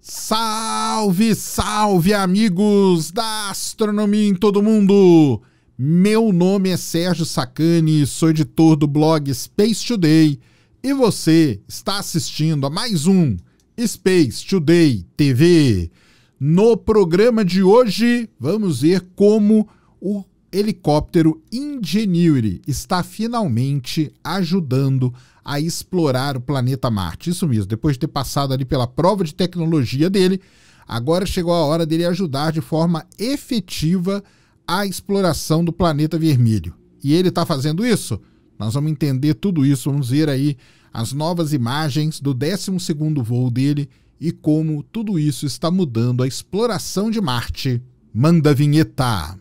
Salve, salve, amigos da astronomia em todo mundo! Meu nome é Sérgio Sacani, sou editor do blog Space Today e você está assistindo a mais um Space Today TV. No programa de hoje, vamos ver como o helicóptero Ingenuity está finalmente ajudando a explorar o planeta Marte. Isso mesmo, depois de ter passado ali pela prova de tecnologia dele, agora chegou a hora dele ajudar de forma efetiva a exploração do planeta vermelho. E ele está fazendo isso? Nós vamos entender tudo isso, vamos ver aí as novas imagens do 12º voo dele e como tudo isso está mudando a exploração de Marte. Manda vinheta!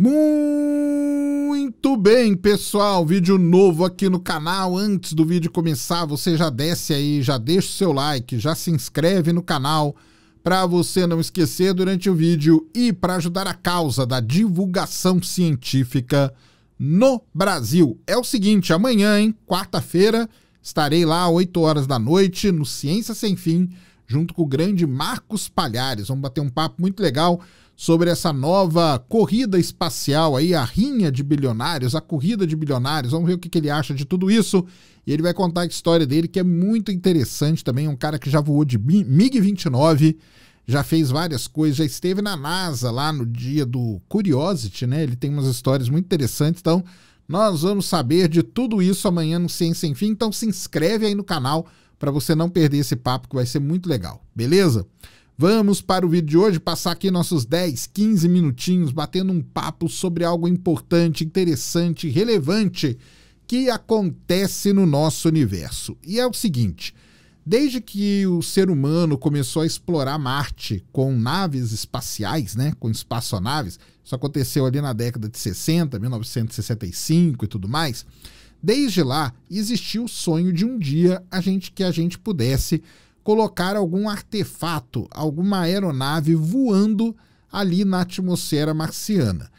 Muito bem, pessoal, vídeo novo aqui no canal. Antes do vídeo começar, você já desce aí, já deixa o seu like, já se inscreve no canal para você não esquecer durante o vídeo e para ajudar a causa da divulgação científica no Brasil. É o seguinte, amanhã, hein, quarta-feira, estarei lá às 8 horas da noite no Ciência Sem Fim, junto com o grande Marcos Palhares. Vamos bater um papo muito legal sobre essa nova corrida espacial aí, a rinha de bilionários, a corrida de bilionários. Vamos ver o que, que ele acha de tudo isso. E ele vai contar a história dele, que é muito interessante também. Um cara que já voou de MiG-29, já fez várias coisas, já esteve na NASA lá no dia do Curiosity, né? Ele tem umas histórias muito interessantes. Então, nós vamos saber de tudo isso amanhã no Ciência Sem Fim. Então, se inscreve aí no canal para você não perder esse papo que vai ser muito legal, beleza? Vamos para o vídeo de hoje, passar aqui nossos 10, 15 minutinhos batendo um papo sobre algo importante, interessante, relevante que acontece no nosso universo. E é o seguinte: desde que o ser humano começou a explorar Marte com naves espaciais, né, com espaçonaves, isso aconteceu ali na década de 60, 1965 e tudo mais. Desde lá existiu o sonho de um dia a gente que a gente pudesse colocar algum artefato, alguma aeronave voando ali na atmosfera marciana.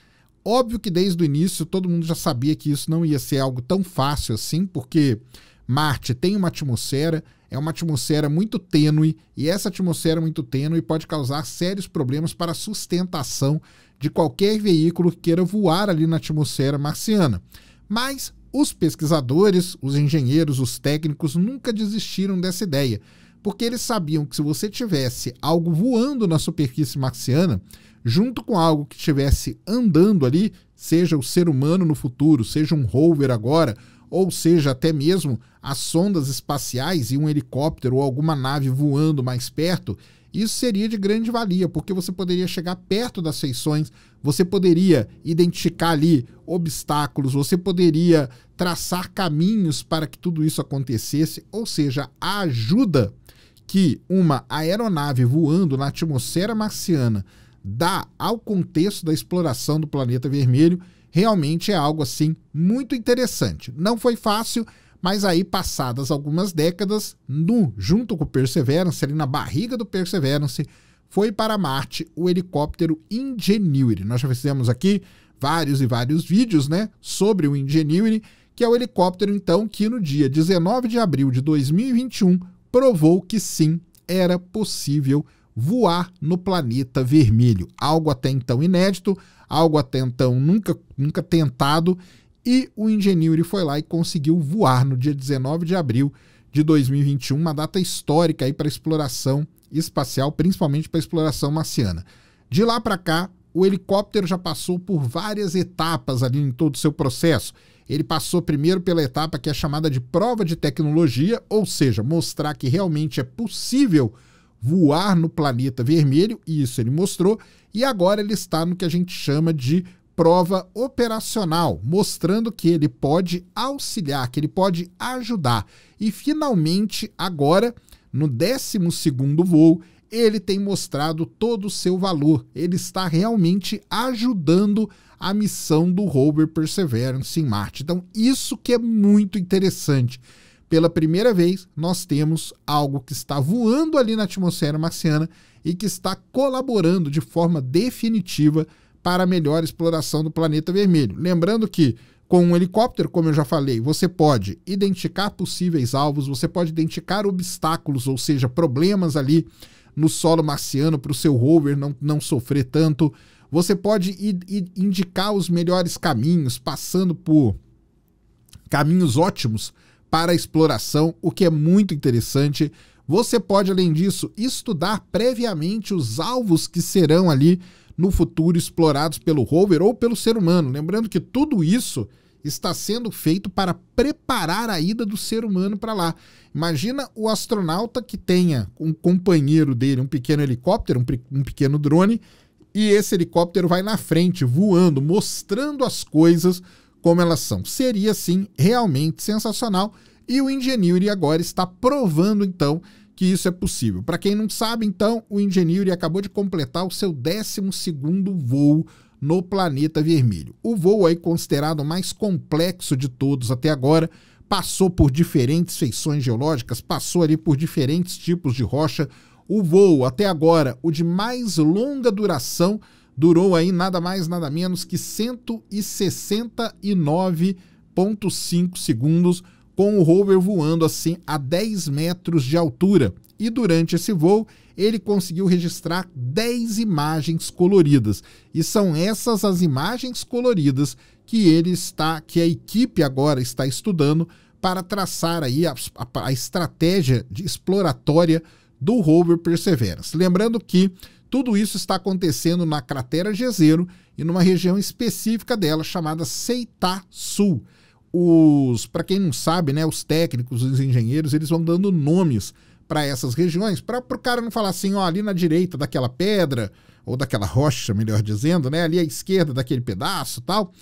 Óbvio que desde o início todo mundo já sabia que isso não ia ser algo tão fácil assim, porque Marte tem uma atmosfera, é uma atmosfera muito tênue, e essa atmosfera muito tênue pode causar sérios problemas para a sustentação de qualquer veículo que queira voar ali na atmosfera marciana. Mas os pesquisadores, os engenheiros, os técnicos nunca desistiram dessa ideia porque eles sabiam que se você tivesse algo voando na superfície marciana, junto com algo que estivesse andando ali, seja o ser humano no futuro, seja um rover agora, ou seja até mesmo as sondas espaciais e um helicóptero ou alguma nave voando mais perto, isso seria de grande valia, porque você poderia chegar perto das feições, você poderia identificar ali obstáculos, você poderia traçar caminhos para que tudo isso acontecesse, ou seja, a ajuda que uma aeronave voando na atmosfera marciana dá ao contexto da exploração do planeta vermelho realmente é algo assim muito interessante. Não foi fácil, mas aí passadas algumas décadas, no, junto com o Perseverance, ali na barriga do Perseverance, foi para Marte o helicóptero Ingenuity. Nós já fizemos aqui vários e vários vídeos, né, sobre o Ingenuity, que é o helicóptero então que no dia 19 de abril de 2021 provou que sim, era possível voar no planeta vermelho. Algo até então inédito, algo até então nunca, nunca tentado. E o engenheiro foi lá e conseguiu voar no dia 19 de abril de 2021, uma data histórica aí para exploração espacial, principalmente para exploração marciana. De lá para cá, o helicóptero já passou por várias etapas ali em todo o seu processo. Ele passou primeiro pela etapa que é chamada de prova de tecnologia, ou seja, mostrar que realmente é possível voar no planeta vermelho, e isso ele mostrou, e agora ele está no que a gente chama de prova operacional, mostrando que ele pode auxiliar, que ele pode ajudar. E finalmente, agora, no 12 segundo voo, ele tem mostrado todo o seu valor. Ele está realmente ajudando a missão do rover Perseverance em Marte. Então, isso que é muito interessante. Pela primeira vez, nós temos algo que está voando ali na atmosfera marciana e que está colaborando de forma definitiva para a melhor exploração do planeta vermelho. Lembrando que com um helicóptero, como eu já falei, você pode identificar possíveis alvos, você pode identificar obstáculos, ou seja, problemas ali no solo marciano para o seu rover não, não sofrer tanto. Você pode ir, ir, indicar os melhores caminhos, passando por caminhos ótimos para a exploração, o que é muito interessante. Você pode, além disso, estudar previamente os alvos que serão ali no futuro explorados pelo rover ou pelo ser humano. Lembrando que tudo isso está sendo feito para preparar a ida do ser humano para lá. Imagina o astronauta que tenha um companheiro dele, um pequeno helicóptero, um, um pequeno drone, e esse helicóptero vai na frente, voando, mostrando as coisas como elas são. Seria, sim, realmente sensacional. E o Ingenuity agora está provando, então, que isso é possível. Para quem não sabe, então, o Ingenuity acabou de completar o seu 12º voo no planeta vermelho. O voo aí considerado mais complexo de todos até agora, passou por diferentes feições geológicas, passou ali por diferentes tipos de rocha. O voo até agora, o de mais longa duração, durou aí nada mais nada menos que 169,5 segundos com o rover voando assim a 10 metros de altura e durante esse voo ele conseguiu registrar 10 imagens coloridas. E são essas as imagens coloridas que ele está, que a equipe agora está estudando para traçar aí a, a, a estratégia exploratória do rover Perseverance. Lembrando que tudo isso está acontecendo na cratera Jezero e numa região específica dela chamada Seitá Sul. Os, para quem não sabe, né, os técnicos, os engenheiros, eles vão dando nomes para essas regiões, para o cara não falar assim, ó, ali na direita daquela pedra, ou daquela rocha, melhor dizendo, né, ali à esquerda daquele pedaço tal,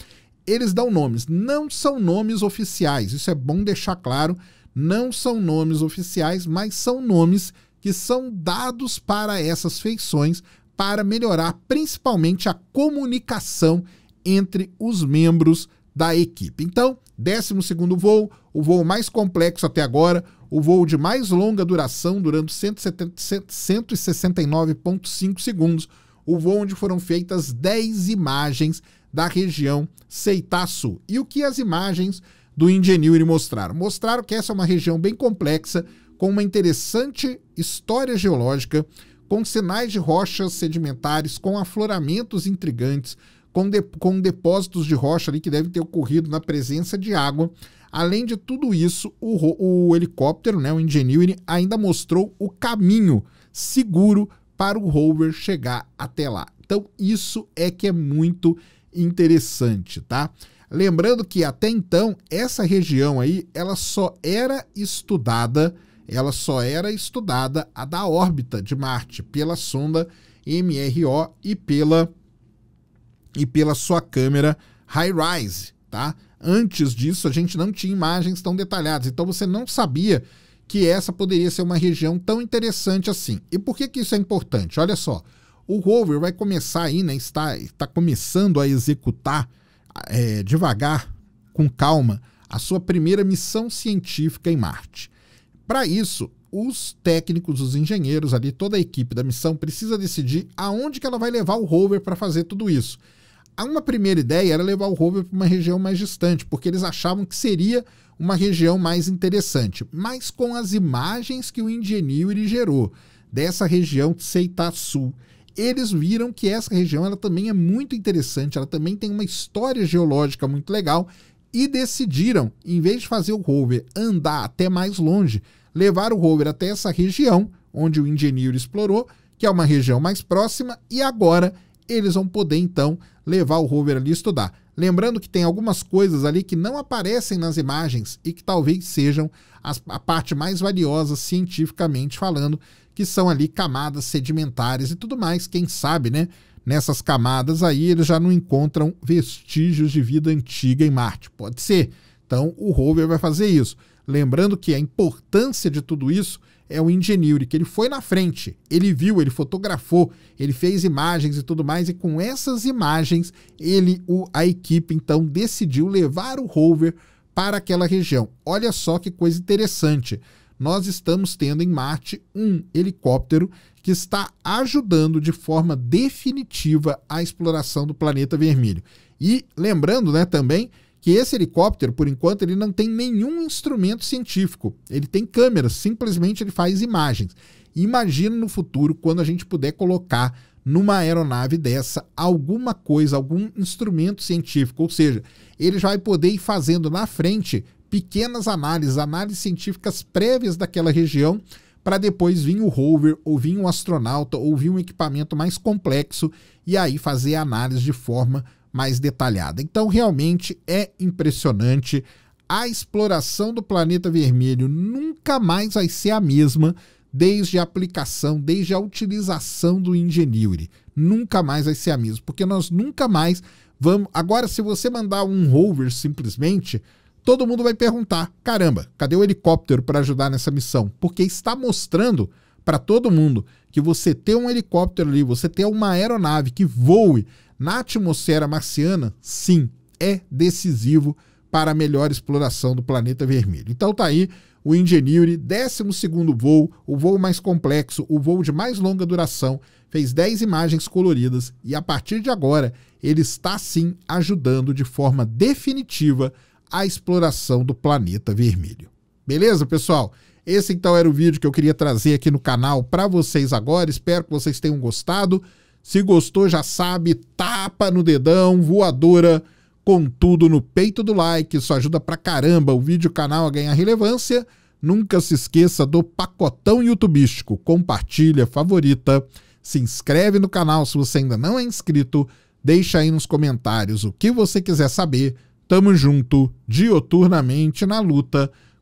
eles dão nomes. Não são nomes oficiais, isso é bom deixar claro, não são nomes oficiais, mas são nomes que são dados para essas feições para melhorar principalmente a comunicação entre os membros da equipe. Então, 12 voo, o voo mais complexo até agora, o voo de mais longa duração, durando 169,5 segundos, o voo onde foram feitas 10 imagens da região Seitaçu. E o que as imagens do Ingenuity mostraram? Mostraram que essa é uma região bem complexa, com uma interessante história geológica, com sinais de rochas sedimentares, com afloramentos intrigantes, com, de, com depósitos de rocha ali que devem ter ocorrido na presença de água. Além de tudo isso, o, o helicóptero, né, o Ingenuity, ainda mostrou o caminho seguro para o rover chegar até lá. Então, isso é que é muito interessante, tá? Lembrando que até então essa região aí, ela só era estudada, ela só era estudada a da órbita de Marte pela sonda MRO e pela e pela sua câmera high-rise, tá? Antes disso, a gente não tinha imagens tão detalhadas, então você não sabia que essa poderia ser uma região tão interessante assim. E por que, que isso é importante? Olha só, o rover vai começar aí, né? Está, está começando a executar é, devagar, com calma, a sua primeira missão científica em Marte. Para isso, os técnicos, os engenheiros ali, toda a equipe da missão precisa decidir aonde que ela vai levar o rover para fazer tudo isso uma primeira ideia era levar o rover para uma região mais distante, porque eles achavam que seria uma região mais interessante. Mas com as imagens que o Ingenuity gerou dessa região de Sul, eles viram que essa região ela também é muito interessante, ela também tem uma história geológica muito legal e decidiram, em vez de fazer o rover andar até mais longe, levar o rover até essa região onde o engenheiro explorou, que é uma região mais próxima, e agora eles vão poder então levar o rover ali estudar. Lembrando que tem algumas coisas ali que não aparecem nas imagens e que talvez sejam as, a parte mais valiosa cientificamente falando, que são ali camadas sedimentares e tudo mais, quem sabe, né? Nessas camadas aí eles já não encontram vestígios de vida antiga em Marte. Pode ser. Então o rover vai fazer isso. Lembrando que a importância de tudo isso é o Ingenuity, que ele foi na frente, ele viu, ele fotografou, ele fez imagens e tudo mais, e com essas imagens, ele, o, a equipe, então, decidiu levar o rover para aquela região. Olha só que coisa interessante. Nós estamos tendo em Marte um helicóptero que está ajudando de forma definitiva a exploração do planeta vermelho. E lembrando, né, também que esse helicóptero, por enquanto, ele não tem nenhum instrumento científico. Ele tem câmeras, simplesmente ele faz imagens. Imagina no futuro quando a gente puder colocar numa aeronave dessa alguma coisa, algum instrumento científico, ou seja, ele já vai poder ir fazendo na frente pequenas análises, análises científicas prévias daquela região para depois vir o rover, ou vir um astronauta, ou vir um equipamento mais complexo e aí fazer análise de forma mais detalhada. Então, realmente é impressionante. A exploração do planeta vermelho nunca mais vai ser a mesma desde a aplicação, desde a utilização do Ingenuity. Nunca mais vai ser a mesma, porque nós nunca mais vamos. Agora, se você mandar um rover simplesmente, todo mundo vai perguntar: caramba, cadê o helicóptero para ajudar nessa missão? Porque está mostrando para todo mundo que você ter um helicóptero ali, você ter uma aeronave que voe, na atmosfera marciana, sim, é decisivo para a melhor exploração do planeta vermelho. Então tá aí o Ingenuity, 12º voo, o voo mais complexo, o voo de mais longa duração, fez 10 imagens coloridas e a partir de agora ele está sim ajudando de forma definitiva a exploração do planeta vermelho. Beleza, pessoal? Esse então era o vídeo que eu queria trazer aqui no canal para vocês agora. Espero que vocês tenham gostado. Se gostou, já sabe, tapa no dedão, voadora, com tudo no peito do like. Isso ajuda pra caramba o vídeo canal a ganhar relevância. Nunca se esqueça do pacotão youtubístico. Compartilha, favorita, se inscreve no canal se você ainda não é inscrito. Deixa aí nos comentários o que você quiser saber. Tamo junto, dioturnamente na luta